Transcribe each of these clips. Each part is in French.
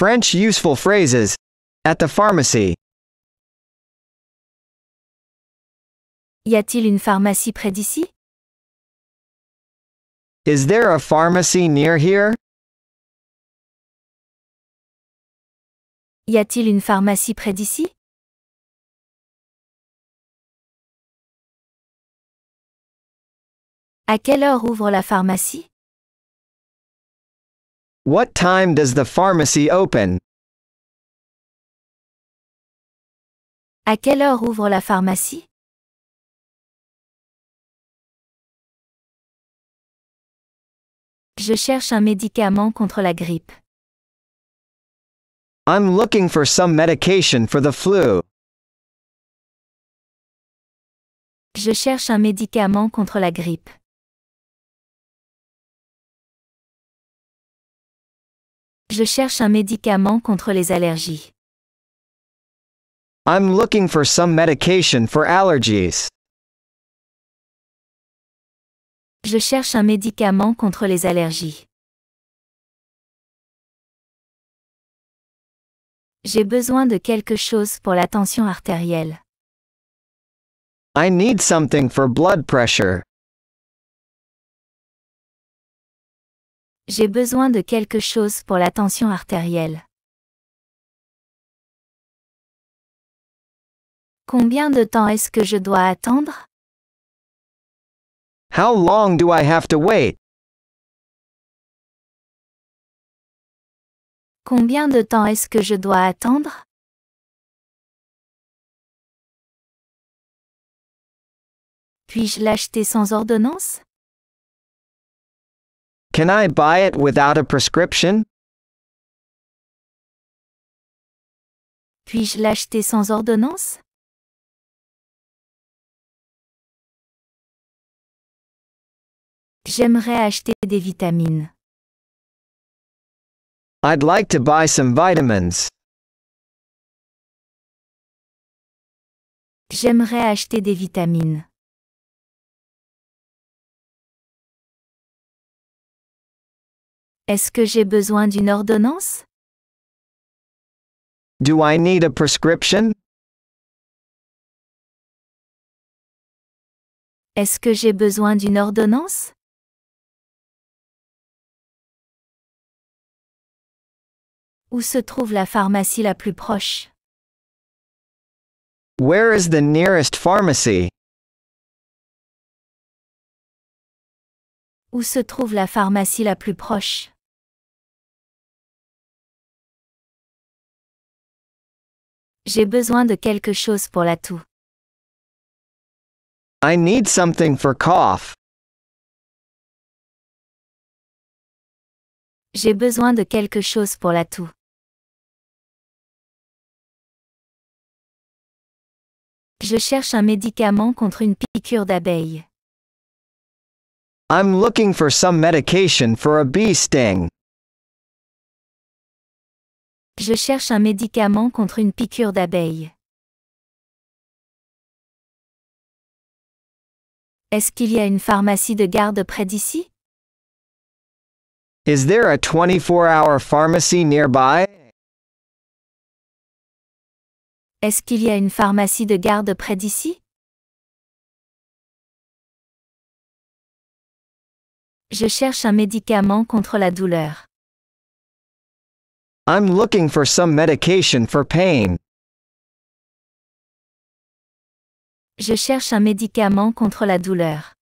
French useful phrases. At the pharmacy. Y a-t-il une pharmacie près d'ici? Is there a pharmacy near here? Y a-t-il une pharmacie près d'ici? À quelle heure ouvre la pharmacie? What time does the pharmacy open? À quelle heure ouvre la pharmacie? Je cherche un médicament contre la grippe. I'm looking for some medication for the flu. Je cherche un médicament contre la grippe. Je cherche un médicament contre les allergies. I'm looking for some medication for allergies. Je cherche un médicament contre les allergies. J'ai besoin de quelque chose pour la tension artérielle. I need something for blood pressure. J'ai besoin de quelque chose pour la tension artérielle. Combien de temps est-ce que je dois attendre? How long do I have to wait? Combien de temps est-ce que je dois attendre? Puis-je l'acheter sans ordonnance? Can I buy it without a prescription? Puis-je l'acheter sans ordonnance? J'aimerais acheter des vitamines. I'd like to buy some vitamins. J'aimerais acheter des vitamines. Est-ce que j'ai besoin d'une ordonnance? Do I need a prescription? Est-ce que j'ai besoin d'une ordonnance? Où se trouve la pharmacie la plus proche? Where is the nearest pharmacy? Où se trouve la pharmacie la plus proche? J'ai besoin de quelque chose pour la toux. I need something for cough. J'ai besoin de quelque chose pour la toux. Je cherche un médicament contre une piqûre d'abeille. I'm looking for some medication for a bee sting. Je cherche un médicament contre une piqûre d'abeille. Est-ce qu'il y a une pharmacie de garde près d'ici? Is a 24-hour pharmacy Est-ce qu'il y a une pharmacie de garde près d'ici? Je cherche un médicament contre la douleur. I'm looking for some medication for pain. Je cherche un médicament contre la douleur.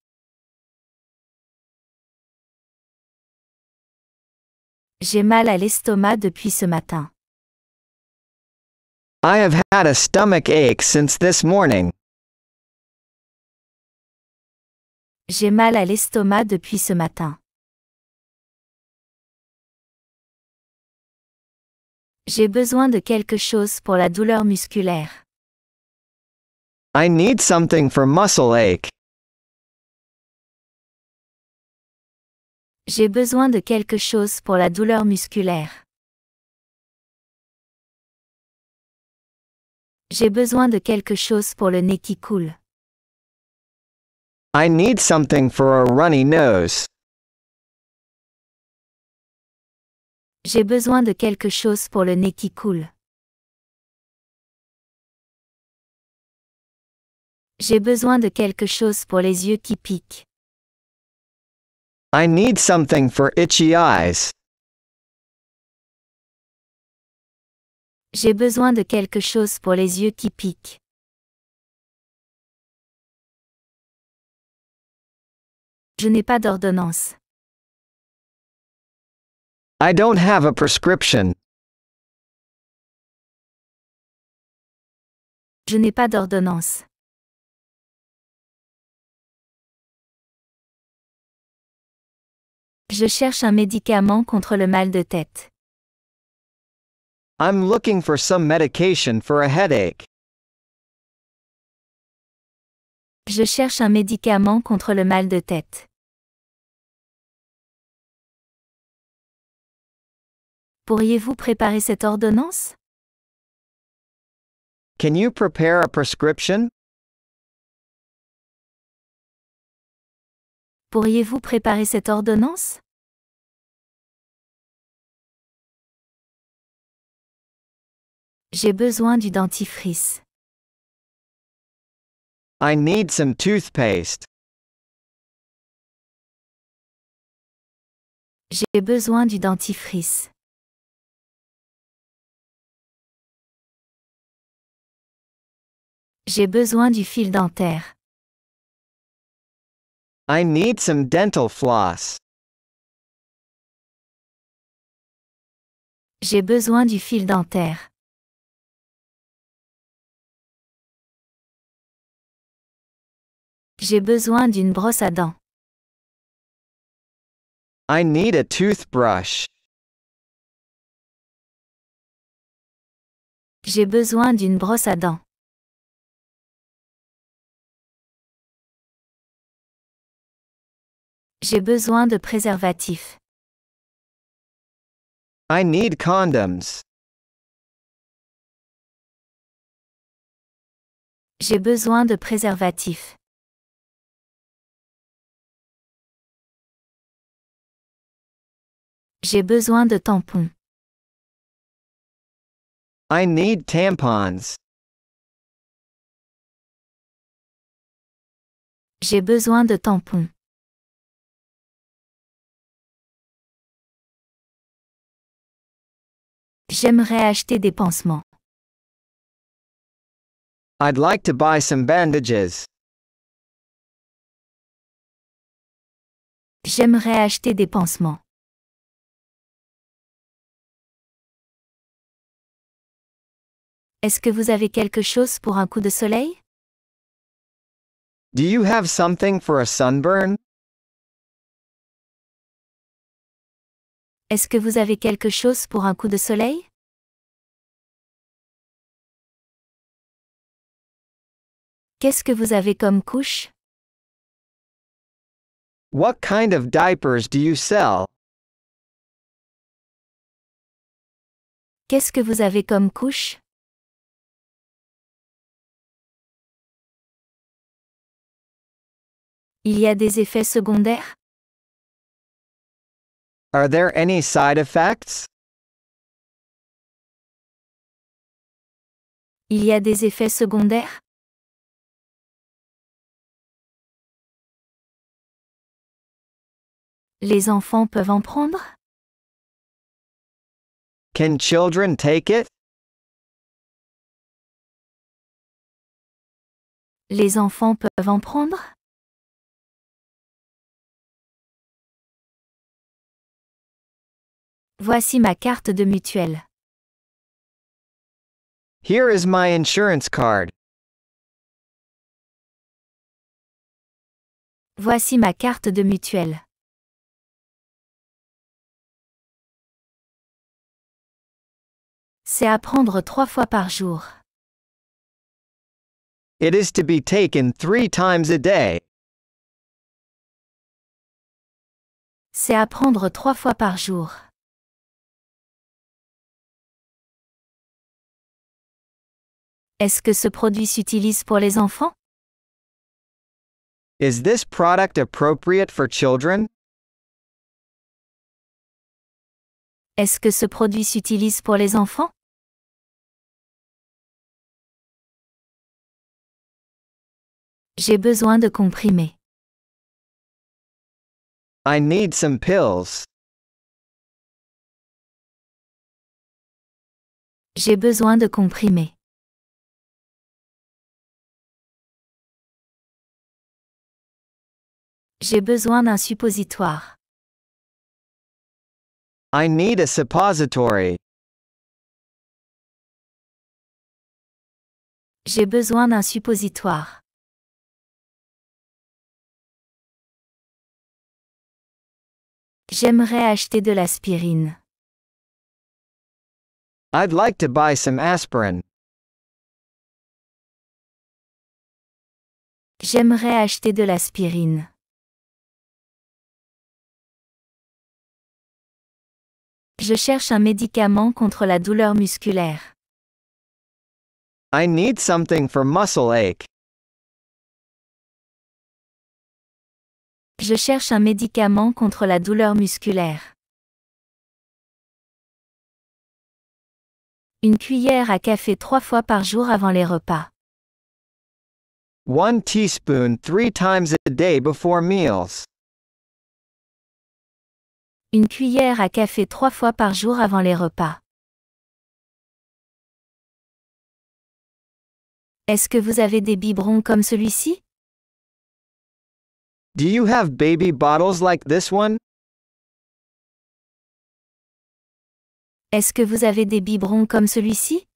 J'ai mal à l'estomac depuis ce matin. I have had a stomach since this morning. J'ai mal à l'estomac depuis ce matin. J'ai besoin de quelque chose pour la douleur musculaire. I need something for muscle ache. J'ai besoin de quelque chose pour la douleur musculaire. J'ai besoin de quelque chose pour le nez qui coule. I need something for a runny nose. J'ai besoin de quelque chose pour le nez qui coule. J'ai besoin de quelque chose pour les yeux qui piquent. I need something for itchy eyes. J'ai besoin de quelque chose pour les yeux qui piquent. Je n'ai pas d'ordonnance. I don't have a prescription. Je n'ai pas d'ordonnance. Je cherche un médicament contre le mal de tête. I'm looking for some medication for a headache. Je cherche un médicament contre le mal de tête. Pourriez-vous préparer cette ordonnance? Can you prepare a prescription? Pourriez-vous préparer cette ordonnance? J'ai besoin du dentifrice. I need some toothpaste. J'ai besoin du dentifrice. J'ai besoin du fil dentaire. I need some dental floss. J'ai besoin du fil dentaire. J'ai besoin d'une brosse à dents. I need a toothbrush. J'ai besoin d'une brosse à dents. J'ai besoin de préservatifs. I need condoms. J'ai besoin de préservatifs. J'ai besoin de tampons. I need tampons. J'ai besoin de tampons. J'aimerais acheter des pansements. I'd like to buy some bandages. J'aimerais acheter des pansements. Est-ce que vous avez quelque chose pour un coup de soleil? Do you have something for a sunburn? Est-ce que vous avez quelque chose pour un coup de soleil Qu'est-ce que vous avez comme couche What kind of diapers do you sell? Qu'est-ce que vous avez comme couche Il y a des effets secondaires Are there any side effects? Il y a des effets secondaires? Les enfants peuvent en prendre? Can children take it? Les enfants peuvent en prendre? Voici ma carte de mutuelle. Here is my insurance card. Voici ma carte de mutuelle. C'est à prendre trois fois par jour. It is to be taken three times a day. C'est à prendre trois fois par jour. Est-ce que ce produit s'utilise pour les enfants? Is this product appropriate for children? Est-ce que ce produit s'utilise pour les enfants? J'ai besoin de comprimer. I need some pills. J'ai besoin de comprimés. J'ai besoin d'un suppositoire. I need a suppository. J'ai besoin d'un suppositoire. J'aimerais acheter de l'aspirine. I'd like to buy some aspirin. J'aimerais acheter de l'aspirine. Je cherche un médicament contre la douleur musculaire. I need something for muscle ache. Je cherche un médicament contre la douleur musculaire. Une cuillère à café trois fois par jour avant les repas. One teaspoon three times a day before meals. Une cuillère à café trois fois par jour avant les repas. Est-ce que vous avez des biberons comme celui-ci? Do you have baby bottles like this one? Est-ce que vous avez des biberons comme celui-ci?